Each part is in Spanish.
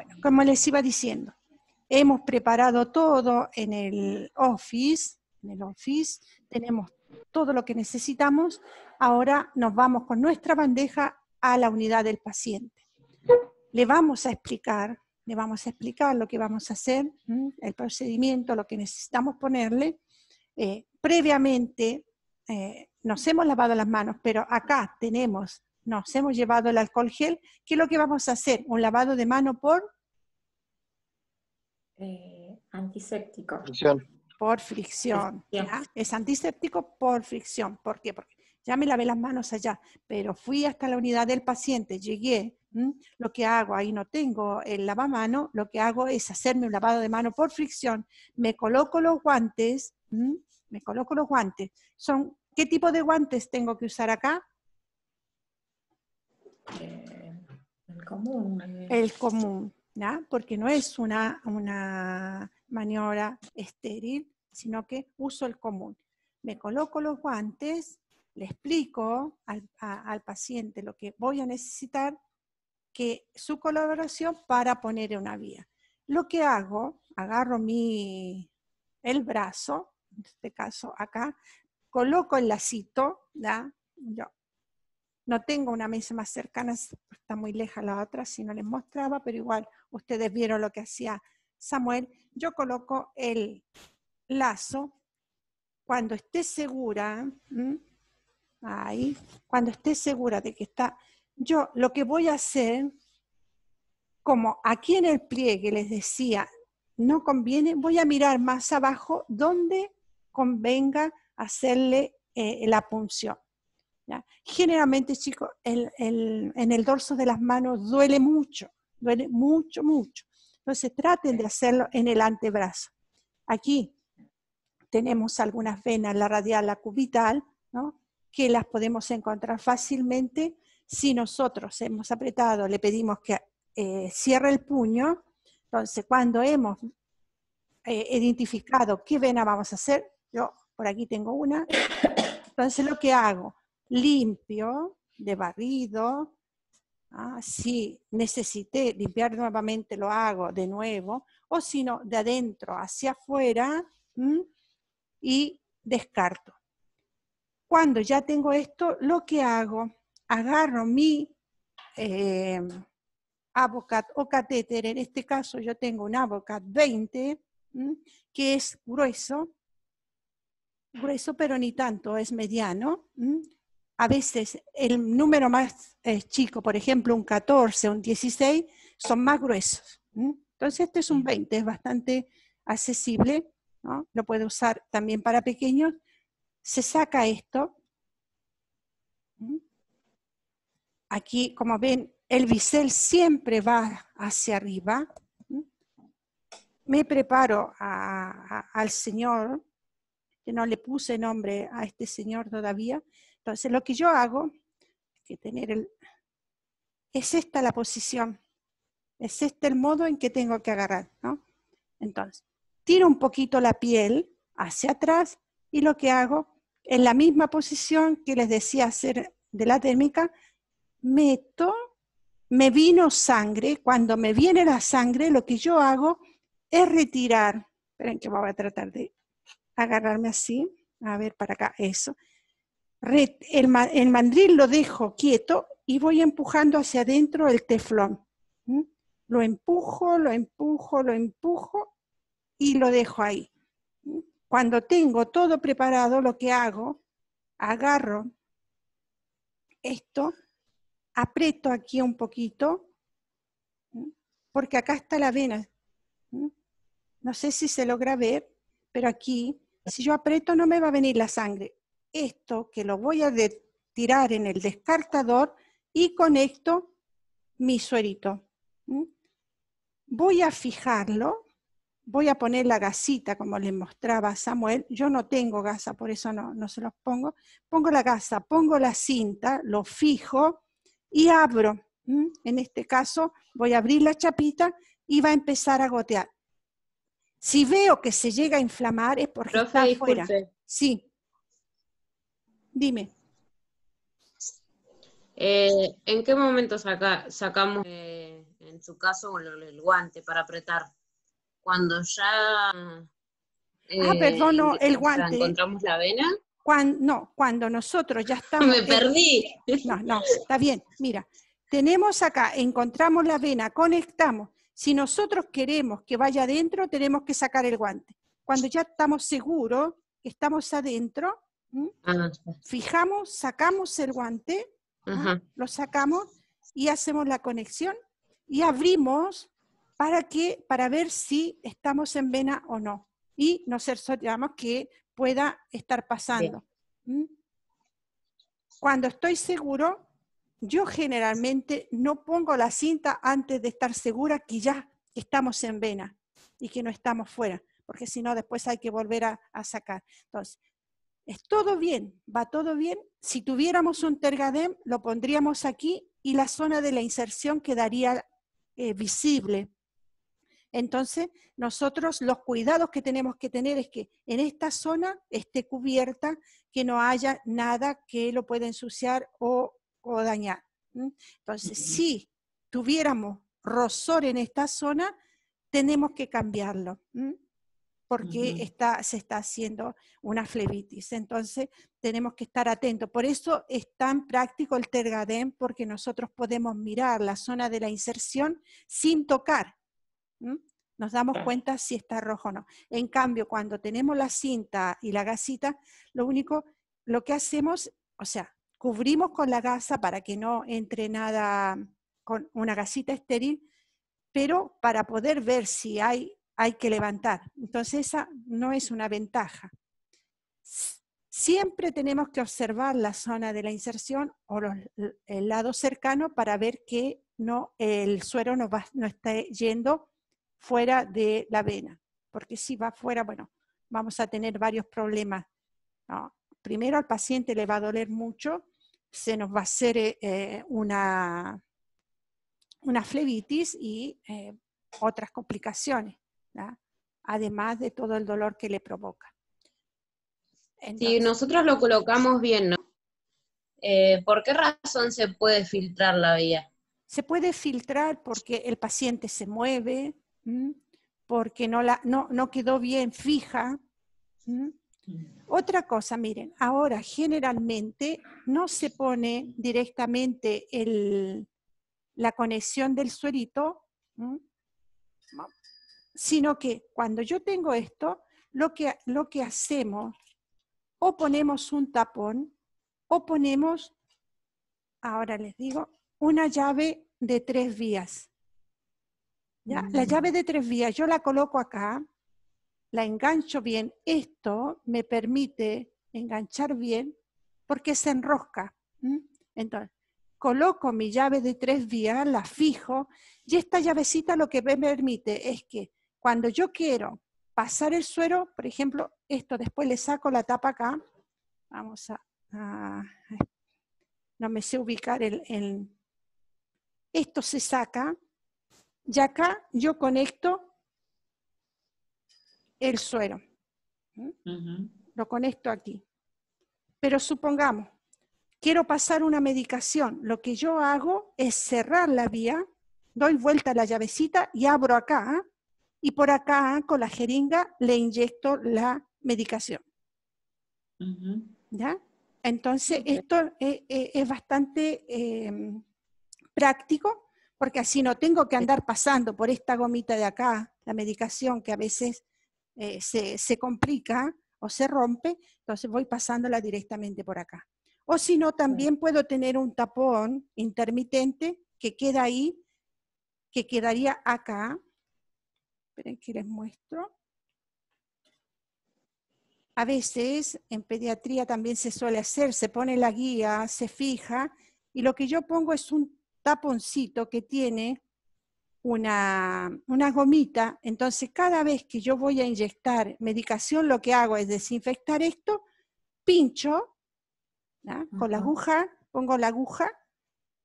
Bueno, como les iba diciendo, hemos preparado todo en el Office, en el Office tenemos todo lo que necesitamos. Ahora nos vamos con nuestra bandeja a la unidad del paciente. Le vamos a explicar, le vamos a explicar lo que vamos a hacer, el procedimiento, lo que necesitamos ponerle. Eh, previamente eh, nos hemos lavado las manos, pero acá tenemos nos hemos llevado el alcohol gel. ¿Qué es lo que vamos a hacer? ¿Un lavado de mano por? Eh, antiséptico. Por fricción. Es antiséptico por fricción. ¿Por qué? Porque ya me lavé las manos allá, pero fui hasta la unidad del paciente, llegué. Lo que hago, ahí no tengo el lavamano, lo que hago es hacerme un lavado de mano por fricción, me coloco los guantes, me coloco los guantes. Son, ¿Qué tipo de guantes tengo que usar acá? Eh, el común. El común, porque no es una, una maniobra estéril, sino que uso el común. Me coloco los guantes, le explico al, paciente lo que voy a necesitar, que su colaboración para poner una vía. Lo que hago, agarro mi, el brazo, en este caso acá, coloco el lacito, ¿da? Yo no tengo una mesa más cercana, está muy leja la otra, si no les mostraba, pero igual ustedes vieron lo que hacía Samuel. Yo coloco el lazo cuando esté segura, ahí, cuando esté segura de que está, yo lo que voy a hacer, como aquí en el pliegue les decía, no conviene, voy a mirar más abajo donde convenga hacerle eh, la punción. Generalmente, chicos, en el dorso de las manos duele mucho, duele mucho, mucho. Entonces traten de hacerlo en el antebrazo. Aquí tenemos algunas venas, la radial, la cubital, ¿no? que las podemos encontrar fácilmente si nosotros hemos apretado, le pedimos que eh, cierre el puño. Entonces, cuando hemos eh, identificado qué vena vamos a hacer, yo por aquí tengo una, entonces lo que hago, limpio, de barrido. Ah, si necesité limpiar nuevamente, lo hago de nuevo. O si no, de adentro hacia afuera y descarto. Cuando ya tengo esto, lo que hago, agarro mi eh, Avocat o catéter. En este caso yo tengo un Avocat 20, que es grueso, grueso pero ni tanto, es mediano a veces el número más eh, chico, por ejemplo, un 14, un 16, son más gruesos. Entonces, este es un 20, es bastante accesible, lo puede usar también para pequeños. Se saca esto. Aquí, como ven, el bisel siempre va hacia arriba. Me preparo al señor, que no le puse nombre a este señor todavía, entonces, lo que yo hago, que tener el, es esta la posición, es este el modo en que tengo que agarrar, ¿no? Entonces, tiro un poquito la piel hacia atrás y lo que hago, en la misma posición que les decía hacer de la térmica, meto, me vino sangre, cuando me viene la sangre, lo que yo hago es retirar, esperen que voy a tratar de agarrarme así, a ver para acá, eso, el, mandril lo dejo quieto y voy empujando hacia adentro el teflón. Lo empujo, lo empujo, lo empujo y lo dejo ahí. Cuando tengo todo preparado, lo que hago, agarro esto, aprieto aquí un poquito, porque acá está la vena. No sé si se logra ver, pero aquí, si yo aprieto no me va a venir la sangre esto que lo voy a tirar en el descartador y conecto mi suerito. Voy a fijarlo, voy a poner la gasita como les mostraba Samuel. Yo no tengo gasa, por eso no, se los pongo. Pongo la gasa, pongo la cinta, lo fijo y abro. En este caso voy a abrir la chapita y va a empezar a gotear. Si veo que se llega a inflamar es porque está Sí. Dime. Eh, ¿En qué momento sacamos, eh, en su caso, el, guante para apretar? Cuando ya... ah, eh, perdón, el guante. ¿Encontramos la vena? Cuando, no, cuando nosotros ya estamos... Me perdí. no, no, está bien. Mira, tenemos acá, encontramos la vena, conectamos. Si nosotros queremos que vaya adentro, tenemos que sacar el guante. Cuando ya estamos seguros que estamos adentro, ¿Mm? Ah, Fijamos, sacamos el guante, ¿ah? lo sacamos y hacemos la conexión y abrimos para, que, para ver si estamos en vena o no. Y nos aseguramos que pueda estar pasando. ¿Mm? Cuando estoy seguro, yo generalmente no pongo la cinta antes de estar segura que ya estamos en vena y que no estamos fuera, porque si no después hay que volver a sacar. Entonces, es todo bien, va todo bien. Si tuviéramos un tergadem, lo pondríamos aquí y la zona de la inserción quedaría eh, visible. Entonces, nosotros los cuidados que tenemos que tener es que en esta zona esté cubierta, que no haya nada que lo pueda ensuciar o, o dañar. Entonces, si tuviéramos rosor en esta zona, tenemos que cambiarlo porque está, se está haciendo una flebitis. Entonces, tenemos que estar atentos. Por eso es tan práctico el tergadén, porque nosotros podemos mirar la zona de la inserción sin tocar. Nos damos cuenta si está rojo o no. En cambio, cuando tenemos la cinta y la gasita, lo único, lo que hacemos, o sea, cubrimos con la gasa para que no entre nada con una gasita estéril, pero para poder ver si hay hay que levantar. Entonces esa no es una ventaja. Siempre tenemos que observar la zona de la inserción o el lado cercano para ver que no, el suero no, está yendo fuera de la vena. Porque si va fuera, bueno, vamos a tener varios problemas. Ah, primero al paciente le va a doler mucho, se nos va a hacer eh, eh, una, una flebitis y eh, otras complicaciones además de todo el dolor que le provoca. Si nosotros lo colocamos bien, ¿no? Eh, ¿Por qué razón se puede filtrar la vía? Se puede filtrar porque el paciente se mueve, porque no, la, no, quedó bien fija. Otra cosa, miren, ahora generalmente no se pone directamente la conexión del suerito sino que cuando yo tengo esto, lo que, lo que hacemos, o ponemos un tapón, o ponemos, ahora les digo, una llave de tres vías. ¿Ya? La mm. llave de tres vías, yo la coloco acá, la engancho bien. Esto me permite enganchar bien porque se enrosca. Entonces, coloco mi llave de tres vías, la fijo, y esta llavecita lo que me permite es que cuando yo quiero pasar el suero, por ejemplo, esto, después le saco la tapa acá, vamos a, no me sé ubicar el, esto se saca, y acá yo conecto el suero. Lo conecto aquí. Pero supongamos, quiero pasar una medicación, lo que yo hago es cerrar la vía, doy vuelta a la llavecita y abro acá, ¿ah? y por acá con la jeringa le inyecto la medicación. Entonces, esto eh, eh, es, bastante em, práctico porque así no tengo que andar pasando por esta gomita de acá, la medicación que a veces eh, se, complica o se rompe, entonces voy pasándola directamente por acá. O si no, también puedo tener un tapón intermitente que queda ahí, que quedaría acá, Esperen que les muestro. A veces en pediatría también se suele hacer, se pone la guía, se fija, y lo que yo pongo es un taponcito que tiene una, una, gomita, entonces cada vez que yo voy a inyectar medicación, lo que hago es desinfectar esto, pincho con la aguja, pongo la aguja,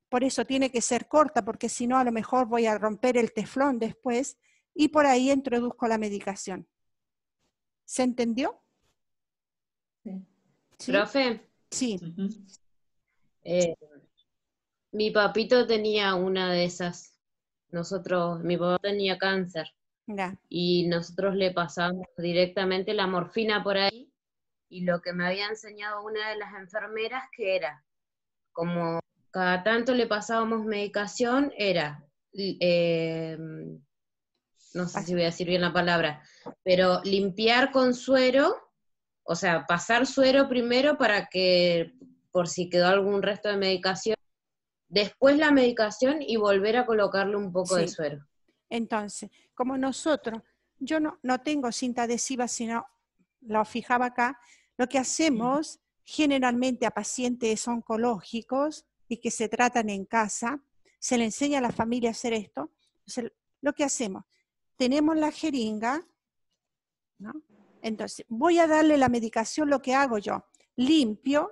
por eso tiene que ser corta, porque si no a lo mejor voy a romper el teflón después, y por ahí introduzco la medicación. ¿Se entendió? Sí. ¿Profe? Sí. Eh, mi papito tenía una de esas. Nosotros, mi papá tenía cáncer. Y nosotros le pasamos directamente la morfina por ahí. Y lo que me había enseñado una de las enfermeras que era, como cada tanto le pasábamos medicación, era eh, no sé si voy a decir bien la palabra, pero limpiar con suero, o sea, pasar suero primero para que, por si quedó algún resto de medicación, después la medicación y volver a colocarle un poco de suero. Entonces, como nosotros, yo no, tengo cinta adhesiva, sino la fijaba acá, lo que hacemos generalmente a pacientes oncológicos y que se tratan en casa, se le enseña a la familia a hacer esto. lo que hacemos, tenemos la jeringa, ¿no? Entonces, voy a darle la medicación, lo que hago yo, limpio,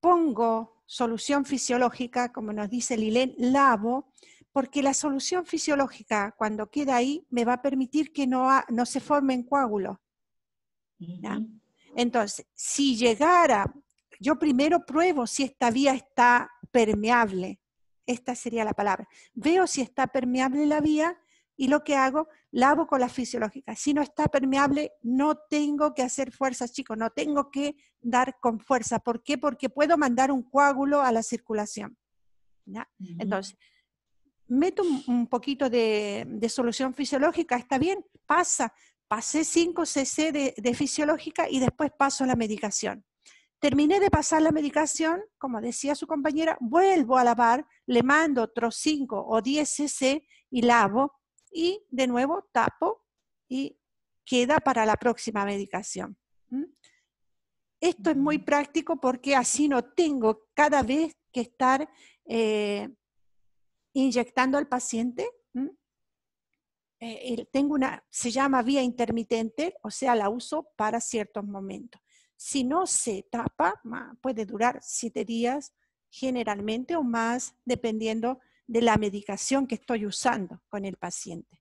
pongo solución fisiológica, como nos dice Lilén, lavo, porque la solución fisiológica, cuando queda ahí, me va a permitir que no, no se formen coágulos. Entonces, si llegara, yo primero pruebo si esta vía está permeable, esta sería la palabra, veo si está permeable la vía y lo que hago, lavo con la fisiológica. Si no está permeable, no tengo que hacer fuerza, chicos, no tengo que dar con fuerza. ¿Por qué? Porque puedo mandar un coágulo a la circulación. Entonces, meto un, poquito de, solución fisiológica, está bien, pasa. Pasé 5 cc de, fisiológica y después paso la medicación. Terminé de pasar la medicación, como decía su compañera, vuelvo a lavar, le mando otros 5 o 10 cc y lavo y de nuevo tapo y queda para la próxima medicación. ¿Mm? Esto es muy práctico porque así no tengo cada vez que estar eh, inyectando al paciente. ¿Mm? Eh, tengo una, se llama vía intermitente, o sea, la uso para ciertos momentos. Si no se tapa, puede durar siete días generalmente o más, dependiendo de la medicación que estoy usando con el paciente.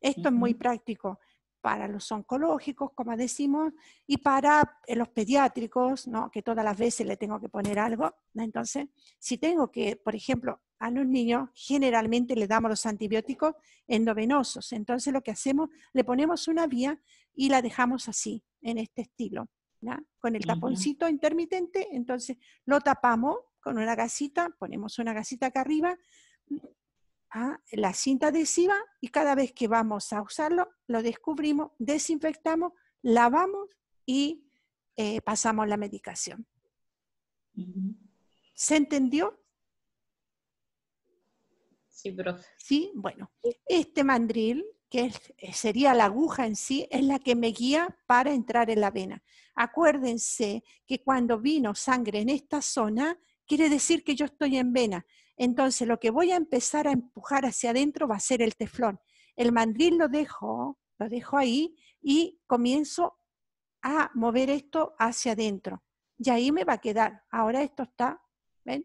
Esto es muy práctico para los oncológicos, como decimos, y para eh, los pediátricos, ¿no? que todas las veces le tengo que poner algo. Entonces, si tengo que, por ejemplo, a los niños, generalmente le damos los antibióticos endovenosos. Entonces, lo que hacemos, le ponemos una vía y la dejamos así, en este estilo, con el taponcito intermitente. Entonces, lo tapamos con una gasita, ponemos una gasita acá arriba, mm, a ah, la cinta adhesiva y cada vez que vamos a usarlo, lo descubrimos, desinfectamos, lavamos y eh, pasamos la medicación. ¿Se entendió? Sí, profe. Sí, bueno. Este mandril, que eh, sería la aguja en sí, es la que me guía para entrar en la vena. Acuérdense que cuando vino sangre en esta zona, quiere decir que yo estoy en vena. Entonces, lo que voy a empezar a empujar hacia adentro va a ser el teflón. El mandril lo dejo, lo dejo ahí y comienzo a mover esto hacia adentro. Y ahí me va a quedar. Ahora esto está, ¿ven?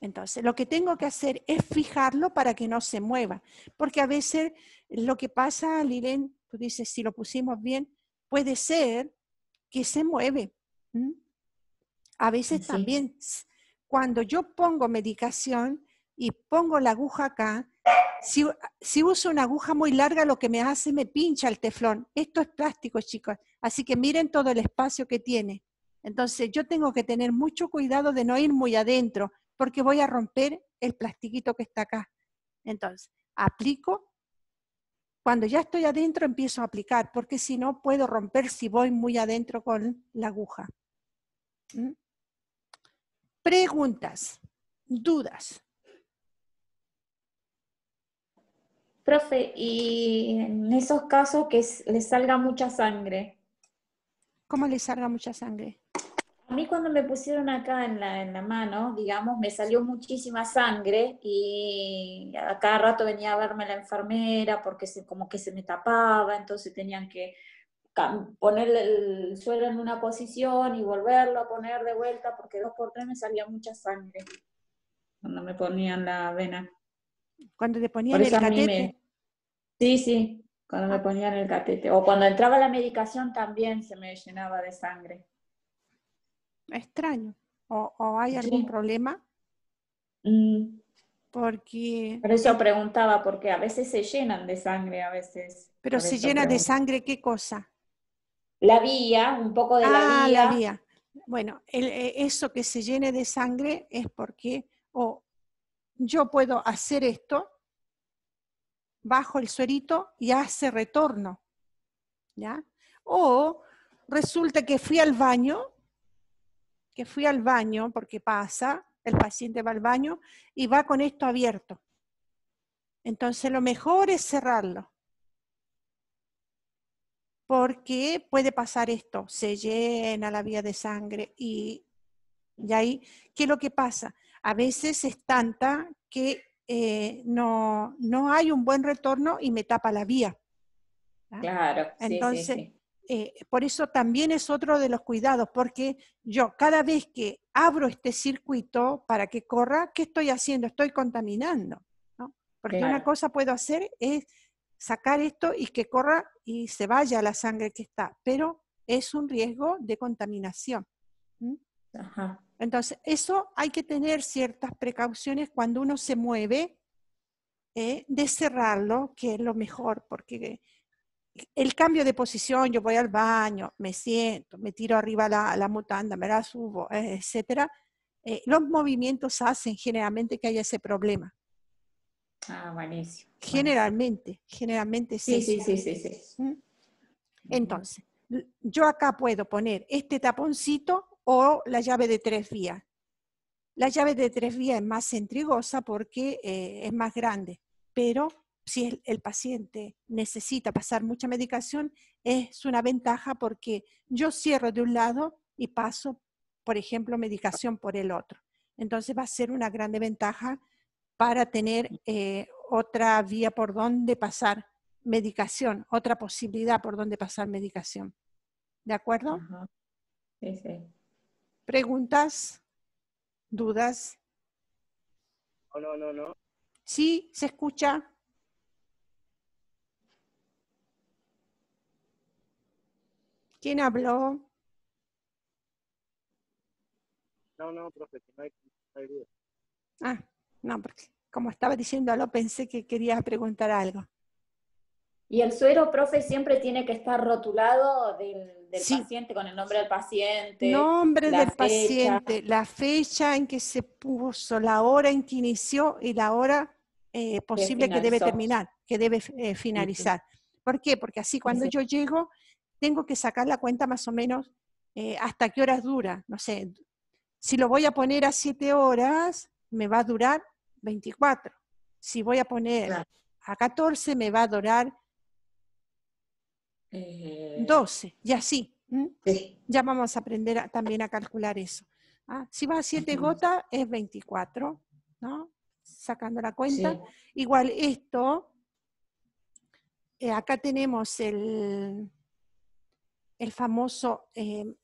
Entonces, lo que tengo que hacer es fijarlo para que no se mueva, porque a veces lo que pasa, Lilén, tú dices, si lo pusimos bien, puede ser que se mueve a veces también cuando yo pongo medicación y pongo la aguja acá, si, uso una aguja muy larga, lo que me hace me pincha el teflón. Esto es plástico, chicos. Así que miren todo el espacio que tiene. Entonces yo tengo que tener mucho cuidado de no ir muy adentro, porque voy a romper el plastiquito que está acá. Entonces, aplico. Cuando ya estoy adentro empiezo a aplicar, porque si no puedo romper si voy muy adentro con la aguja. ¿Mm? Preguntas, dudas. Profe, y en esos casos que le salga mucha sangre. ¿Cómo le salga mucha sangre? A mí cuando me pusieron acá en la, en la mano, digamos, me salió muchísima sangre y a cada rato venía a verme la enfermera porque se, como que se me tapaba, entonces tenían que poner el suelo en una posición y volverlo a poner de vuelta, porque dos por tres me salía mucha sangre cuando me ponían la vena. Cuando te ponían el catete. Sí, sí, cuando me ah. ponían el catete. O cuando entraba la medicación también se me llenaba de sangre. Extraño. ¿O, hay algún problema? Mm. Porque... Por eso preguntaba, porque a veces se llenan de sangre, a veces. Pero se llena de sangre, ¿qué cosa? La vía, un poco de la vía. Ah, la vía. Bueno, eh, eso que se llene de sangre es porque o oh, yo puedo hacer esto, bajo el suerito y hace retorno. O resulta que fui al baño, que fui al baño porque pasa, el paciente va al baño y va con esto abierto. Entonces lo mejor es cerrarlo porque puede pasar esto, se llena la vía de sangre y, y ahí, ¿qué es lo que pasa? A veces es tanta que eh, no, no, hay un buen retorno y me tapa la vía. ¿ah? Claro. Entonces, eh, por eso también es otro de los cuidados, porque yo cada vez que abro este circuito para que corra, ¿qué estoy haciendo? Estoy contaminando. Porque una cosa puedo hacer es sacar esto y que corra y se vaya la sangre que está, pero es un riesgo de contaminación. Entonces, eso hay que tener ciertas precauciones cuando uno se mueve, eh, de cerrarlo, que es lo mejor, porque eh, el cambio de posición, yo voy al baño, me siento, me tiro arriba la, la mutanda, me la subo, etc. Eh, etcétera, los movimientos hacen generalmente que haya ese problema. Ah, Generalmente, generalmente sí. Sí, sí, sí, sí, ¿Mm? Entonces, yo acá puedo poner este taponcito o la llave de tres vías. La llave de tres vías es más centrigosa porque eh, es más grande, pero si el, el, paciente necesita pasar mucha medicación, es una ventaja porque yo cierro de un lado y paso, por ejemplo, medicación por el otro. Entonces va a ser una grande ventaja para tener eh, otra vía por donde pasar medicación, otra posibilidad por donde pasar medicación. ¿De acuerdo? ¿Preguntas? ¿Dudas? No, no, no, no. ¿Sí? ¿Se escucha? ¿Quién habló? No, no, profe, no hay, no Ah, no, porque como estaba diciéndolo, pensé que querías preguntar algo. Y el suero, profe, siempre tiene que estar rotulado del, paciente, con el nombre del paciente. Nombre del paciente, la fecha en que se puso, la hora en que inició y la hora eh, posible que, debe terminar, que debe eh, finalizar. ¿Por qué? Porque así cuando yo llego, tengo que sacar la cuenta más o menos eh, hasta qué horas dura. No sé, si lo voy a poner a siete horas, me va a durar 24. Si voy a poner a 14, me va a dorar 12, eh, y así. Sí. Ya vamos a aprender también a calcular eso. Ah, si va a 7 gotas, es 24, ¿no? Sacando la cuenta. Igual esto, eh, acá tenemos el, el famoso, em,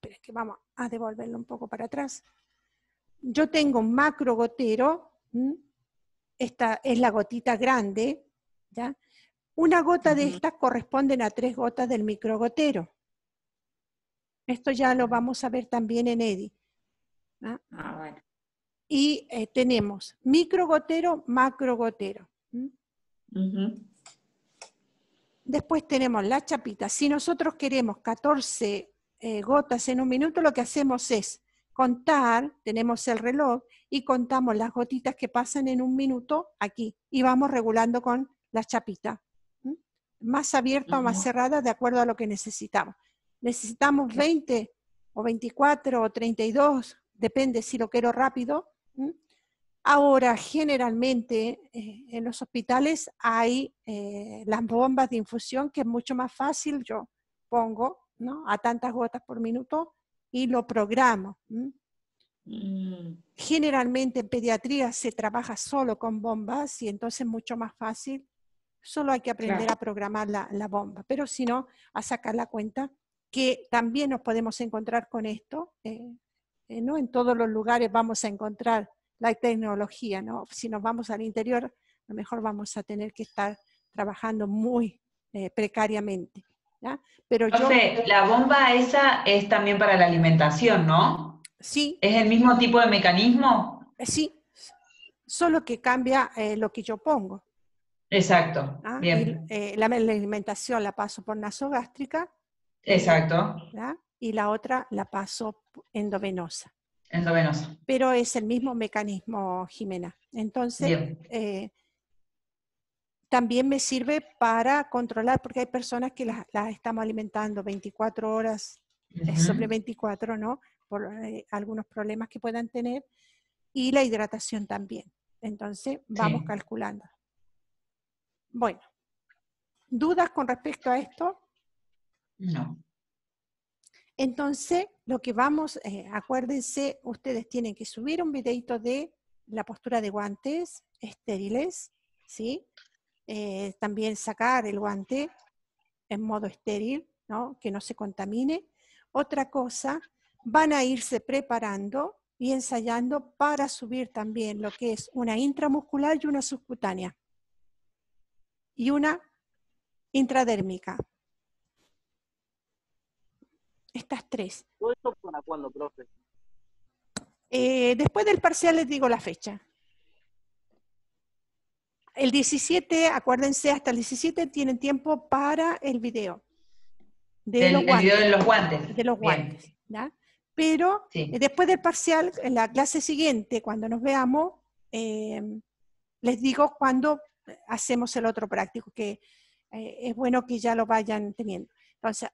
pero es que vamos a devolverlo un poco para atrás. Yo tengo un macro gotero esta es la gotita grande, ¿ya? Una gota de estas corresponden a tres gotas del microgotero. Esto ya lo vamos a ver también en EDI. Ah, y eh, tenemos microgotero, macrogotero. macro Después tenemos la chapita. Si nosotros queremos 14 eh, gotas en un minuto, lo que hacemos es contar, tenemos el reloj y contamos las gotitas que pasan en un minuto aquí y vamos regulando con la chapita, más abierta o más cerrada de acuerdo a lo que necesitamos. Necesitamos 20 o 24 o 32, depende si lo quiero rápido. Ahora, generalmente eh, en los hospitales hay eh, las bombas de infusión que es mucho más fácil, yo pongo ¿no? a tantas gotas por minuto y lo programo. Mm. Generalmente en pediatría se trabaja solo con bombas y entonces es mucho más fácil. Solo hay que aprender a programar la, bomba, pero si no, a sacar la cuenta, que también nos podemos encontrar con esto. Eh, eh, ¿no? En todos los lugares vamos a encontrar la tecnología, ¿no? Si nos vamos al interior, a lo mejor vamos a tener que estar trabajando muy eh, precariamente. ¿ya? Pero la bomba esa es también para la alimentación, ¿no? Sí. ¿Es el mismo tipo de mecanismo? Eh, sí, solo que cambia eh, lo que yo pongo. Exacto. ¿Ah? Bien. Eh, la, alimentación la paso por nasogástrica. Exacto. Y la otra la paso endovenosa. Endovenosa. Pero es el mismo mecanismo, Jimena. Entonces, también me sirve para controlar, porque hay personas que las, estamos alimentando 24 horas eh, sobre 24, ¿no? Por eh, algunos problemas que puedan tener. Y la hidratación también. Entonces, vamos calculando. Bueno, ¿dudas con respecto a esto? No. Entonces, lo que vamos, eh, acuérdense, ustedes tienen que subir un videito de la postura de guantes estériles, ¿sí? Eh, también sacar el guante en modo estéril, que no se contamine. Otra cosa, van a irse preparando y ensayando para subir también lo que es una intramuscular y una subcutánea y una intradérmica. Estas tres. ¿Todo esto para cuándo, profe? Eh, después del parcial les digo la fecha. El 17, acuérdense, hasta el 17 tienen tiempo para el video. De los guantes, video de los guantes. De los guantes Pero eh, después del parcial, en la clase siguiente, cuando nos veamos, eh, les digo cuando eh, hacemos el otro práctico, que es bueno que ya lo vayan teniendo. Entonces,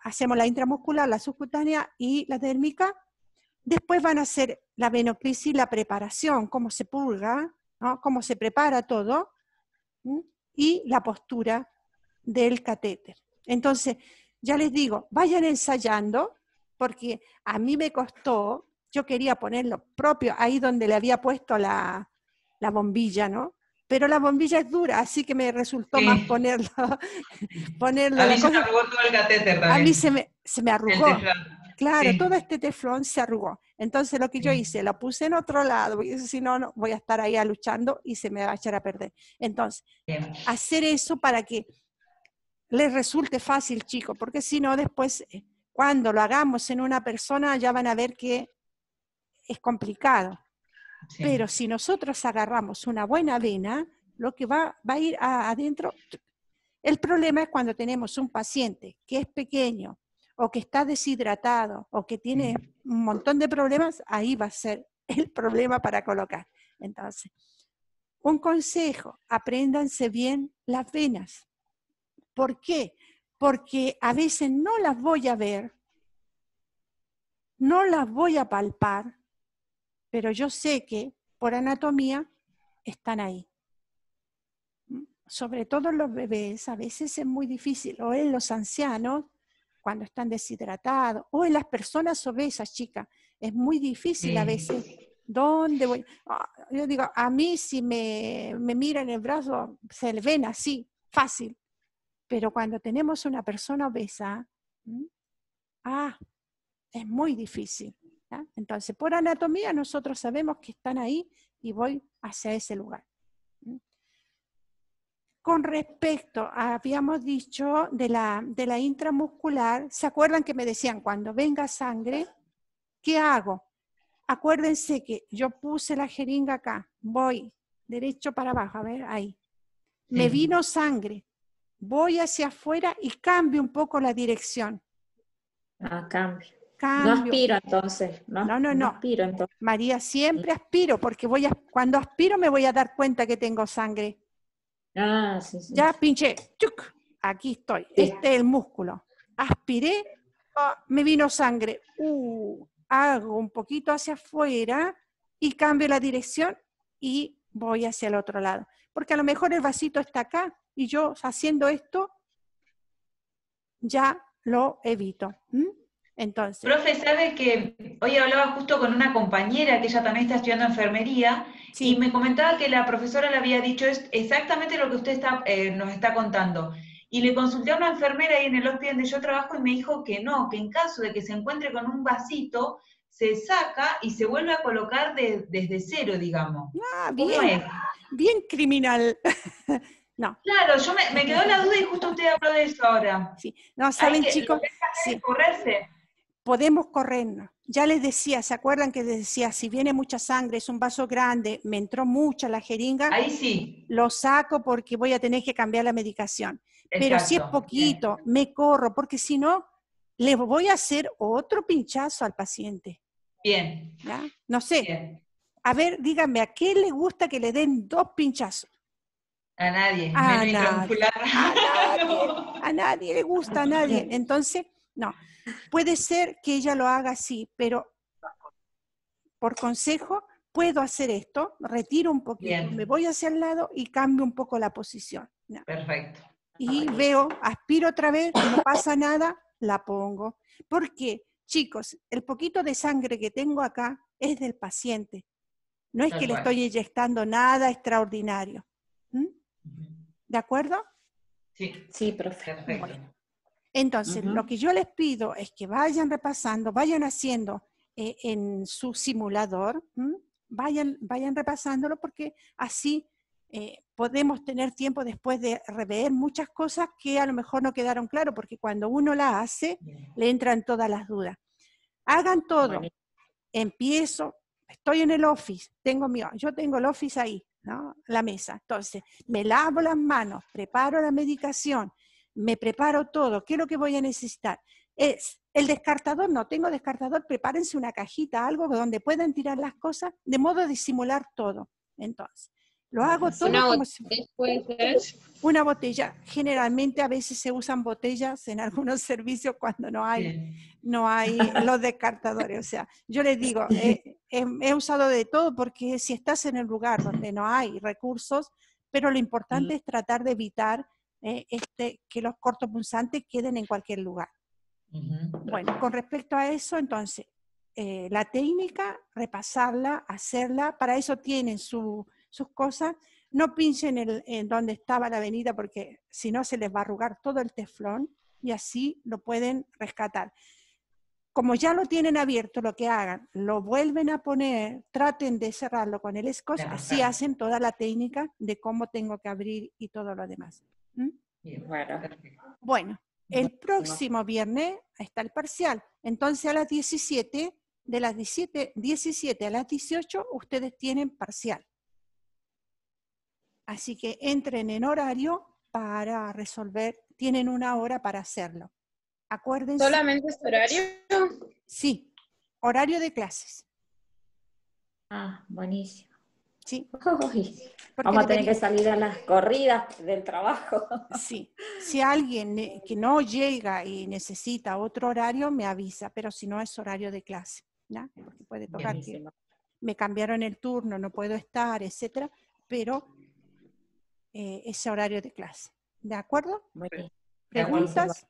hacemos la intramuscular, la subcutánea y la térmica. Después van a hacer la venocrisis, la preparación, cómo se pulga cómo se prepara todo y la postura del catéter. Entonces, ya les digo, vayan ensayando, porque a mí me costó, yo quería ponerlo propio ahí donde le había puesto la, bombilla, ¿no? Pero la bombilla es dura, así que me resultó más ponerlo. ponerlo a mí se me arrugó todo el catéter A mí se me, Claro, todo este teflón se arrugó. Entonces lo que yo hice, lo puse en otro lado, porque si no, no voy a estar ahí luchando y se me va a echar a perder. Entonces, hacer eso para que les resulte fácil, chicos, porque si no, después, eh, cuando lo hagamos en una persona, ya van a ver que es complicado. Pero si nosotros agarramos una buena vena, lo que va, a ir adentro. El problema es cuando tenemos un paciente que es pequeño, o que está deshidratado o que tiene un montón de problemas, ahí va a ser el problema para colocar. Entonces, un consejo, apréndanse bien las venas. ¿Por qué? Porque a veces no las voy a ver, no las voy a palpar, pero yo sé que por anatomía están ahí. ¿Mm? Sobre todo los bebés, a veces es muy difícil, o en los ancianos, cuando están deshidratados, o en las personas obesas, chicas, es muy difícil a veces. ¿Dónde voy? Ah, yo digo, a mí si me, me miran el brazo, se le ven así, fácil. Pero cuando tenemos una persona obesa, ah, es muy difícil. Entonces, por anatomía nosotros sabemos que están ahí y voy hacia ese lugar. Con respecto, habíamos dicho de la, intramuscular, ¿se acuerdan que me decían cuando venga sangre, qué hago? Acuérdense que yo puse la jeringa acá, voy derecho para abajo, a ver, ahí. Me vino sangre, voy hacia afuera y cambio un poco la dirección. Ah, cambio. No aspiro entonces. No, no, no. no. aspiro, entonces. María, siempre aspiro, porque voy cuando aspiro me voy a dar cuenta que tengo sangre. Ah, ya pinché, aquí estoy, este es el músculo. Aspiré, ah, me vino sangre, uh, hago un poquito hacia afuera y cambio la dirección y voy hacia el otro lado. Porque a lo mejor el vasito está acá y yo haciendo esto ya lo evito. ¿Mm? Entonces. Profe, sabe que hoy hablaba justo con una compañera que ella también está estudiando enfermería y me comentaba que la profesora le había dicho exactamente lo que usted eh, nos está contando. Y le consulté a una enfermera ahí en el hospital donde yo trabajo y me dijo que no, que en caso de que se encuentre con un vasito, se saca y se vuelve a colocar desde cero, digamos. Ah, bien, bien criminal. no. Claro, yo me, quedo quedó la duda y justo usted habló de eso ahora. Sí, no, saben chicos. Sí. Correrse podemos corrernos. Ya les decía, ¿se acuerdan que les decía, si viene mucha sangre, es un vaso grande, me entró mucha la jeringa? Ahí sí. Lo saco porque voy a tener que cambiar la medicación. Pero si es poquito, me corro, porque si no, le voy a hacer otro pinchazo al paciente. Bien. No sé. A ver, díganme, ¿a qué le gusta que le den dos pinchazos? A nadie. A, A, nadie. a nadie le gusta, a nadie. Entonces no, puede ser que ella lo haga así, pero por consejo, puedo hacer esto, retiro un poquito, me voy hacia el lado y cambio un poco la posición. Perfecto. Y veo, aspiro otra vez, no pasa nada, la pongo. Porque, chicos, el poquito de sangre que tengo acá es del paciente. No es que le estoy inyectando nada extraordinario. ¿De acuerdo? Sí, sí, profe. Perfecto. Entonces, lo que yo les pido es que vayan repasando, vayan haciendo eh, en su simulador, vayan, vayan repasándolo porque así eh, podemos tener tiempo después de rever muchas cosas que a lo mejor no quedaron claras, porque cuando uno la hace, le entran todas las dudas. Hagan todo. Empiezo, estoy en el office, tengo mío. yo tengo el office ahí, la mesa. Entonces, me lavo las manos, preparo la medicación, me preparo todo, ¿qué es lo que voy a necesitar? Es el descartador, no tengo descartador, prepárense una cajita, algo donde puedan tirar las cosas, de modo de simular todo. Entonces, lo hago todo una una botella. Generalmente a veces se usan botellas en algunos servicios cuando no hay, no hay los descartadores. O sea, yo les digo, eh, he usado de todo porque si estás en el lugar donde no hay recursos, pero lo importante es tratar de evitar eh, este, que los cortopunzantes queden en cualquier lugar. Bueno, con respecto a eso, entonces, eh, la técnica, repasarla, hacerla, para eso tienen sus cosas. No pinchen en donde estaba la avenida porque si no se les va a arrugar todo el teflón y así lo pueden rescatar como ya lo tienen abierto, lo que hagan, lo vuelven a poner, traten de cerrarlo con el SCOS, así hacen toda la técnica de cómo tengo que abrir y todo lo demás. bueno. bueno, el próximo viernes está el parcial. Entonces a las 17, de las 17, 17 a las 18, ustedes tienen parcial. Así que entren en horario para resolver, tienen una hora para hacerlo. Acuérdense. ¿Solamente es horario? Sí, horario de clases. Ah, buenísimo. Sí. vamos a tener que salir a las corridas del trabajo. Sí. Si alguien eh, que no llega y necesita otro horario, me avisa, pero si no es horario de clase, puede me cambiaron el turno, no puedo estar, etcétera, pero eh, ese horario de clase. ¿De acuerdo? Muy bien. ¿Preguntas?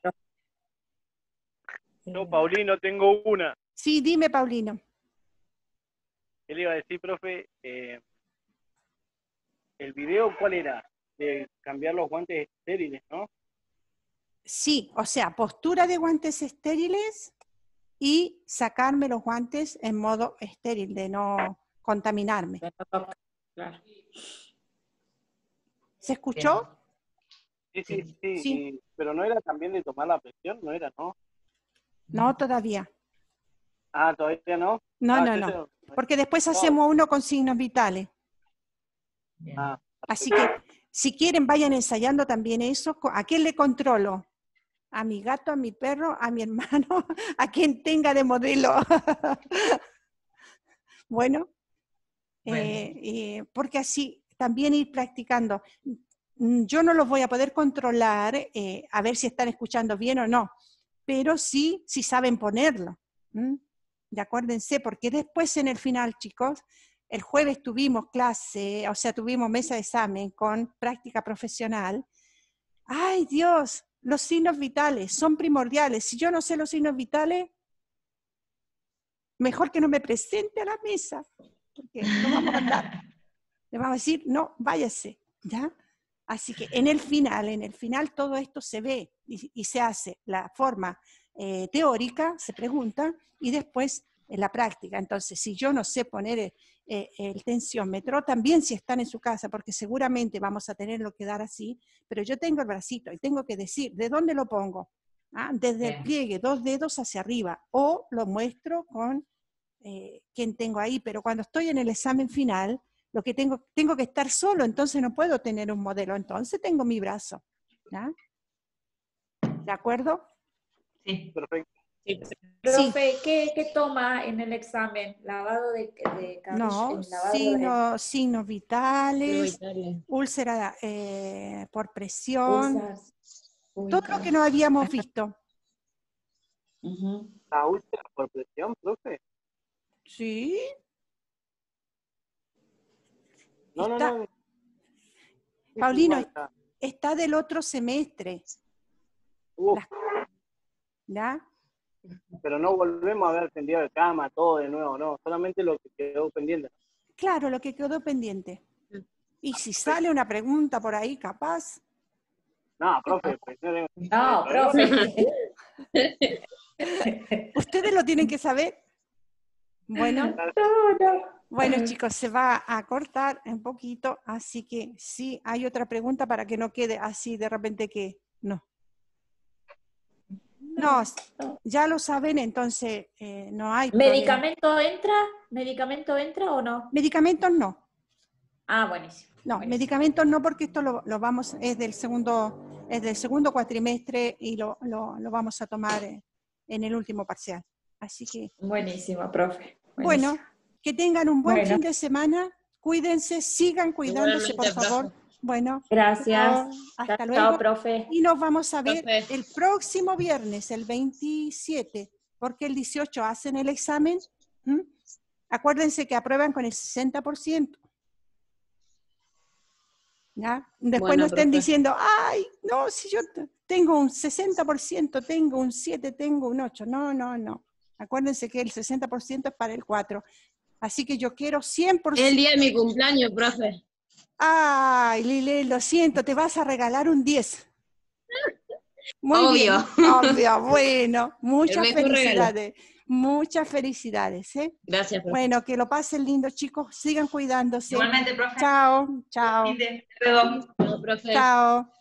No, Paulino, tengo una. Sí, dime, Paulino. Él iba a decir, profe, eh, ¿el video cuál era? De cambiar los guantes estériles, ¿no? Sí, o sea, postura de guantes estériles y sacarme los guantes en modo estéril, de no contaminarme. ¿Se escuchó? sí, sí, sí, sí, Pero no era también de tomar la presión, no era, ¿no? No, todavía. Ah, todavía no. No, ah, no, no. Porque después hacemos uno con signos vitales. Ah. Así que si quieren vayan ensayando también eso. ¿A quién le controlo? A mi gato, a mi perro, a mi hermano, a quien tenga de modelo. bueno, eh, eh, porque así también ir practicando. Mm, yo no los voy a poder controlar eh, a ver si están escuchando bien o no, pero sí, sí saben ponerlo. de Y acuérdense, porque después en el final, chicos, el jueves tuvimos clase, o sea, tuvimos mesa de examen con práctica profesional. Ay Dios, los signos vitales son primordiales. Si yo no sé los signos vitales, mejor que no me presente a la mesa, porque no vamos a andar. Le vamos a decir, no, váyase, ¿ya? Así que en el final, en el final todo esto se ve y, se hace la forma eh, teórica, se pregunta, y después en la práctica. Entonces, si yo no sé poner eh, eh, el, tensiómetro, también si están en su casa, porque seguramente vamos a tenerlo que dar así, pero yo tengo el bracito y tengo que decir, ¿de dónde lo pongo? Ah, desde el pliegue, dos dedos hacia arriba, o lo muestro con quien tengo ahí, pero cuando estoy en el examen final, lo que tengo, tengo que estar solo, entonces no puedo tener un modelo, entonces tengo mi brazo. ¿De acuerdo? Sí, perfecto. ¿qué, toma en el examen? ¿Lavado de, de No, signos, vitales, úlcera eh, por presión, todo lo que no habíamos visto. ¿La úlcera por presión, profe? Sí, Paulino, está del otro semestre. Pero no volvemos a ver tendido de cama, todo de nuevo, no. Solamente lo que quedó pendiente. Claro, lo que quedó pendiente. Y si sale una pregunta por ahí, capaz. No, profe. Pues, no, profe. Ustedes lo tienen que saber. Bueno. No, bueno, chicos, se va a cortar un poquito, así que sí, hay otra pregunta para que no quede así de repente que no. No, ya lo saben, entonces eh, no hay. ¿Medicamento entra? ¿Medicamento entra o no? Medicamentos no. Ah, buenísimo. No, medicamentos no, porque esto lo, vamos, es del segundo, es del segundo cuatrimestre y lo, vamos a tomar eh, en el último parcial. Así que. Buenísimo, profe. Bueno, que tengan un buen fin de semana. Cuídense, sigan cuidándose, por favor. Bueno, gracias. Hasta luego. Chao, profe. Y nos vamos a ver el próximo viernes, el 27, porque el 18 hacen el examen. Acuérdense que aprueban con el 60%. ¿Ya? Después no estén diciendo, ay, no, si yo tengo un 60%, tengo un 7, tengo un 8. No, no, no. Acuérdense que el 60% es para el 4 Así que yo quiero 100%. El día de mi cumpleaños, profe. Ay, Lile, lo siento, te vas a regalar un 10. Muy obvio. obvio, bueno, muchas felicidades. Muchas felicidades. ¿eh? Gracias, profe. Bueno, que lo pasen lindo, chicos. Sigan cuidándose. Igualmente, profe. Chao, chao. Chao, profe. Chao.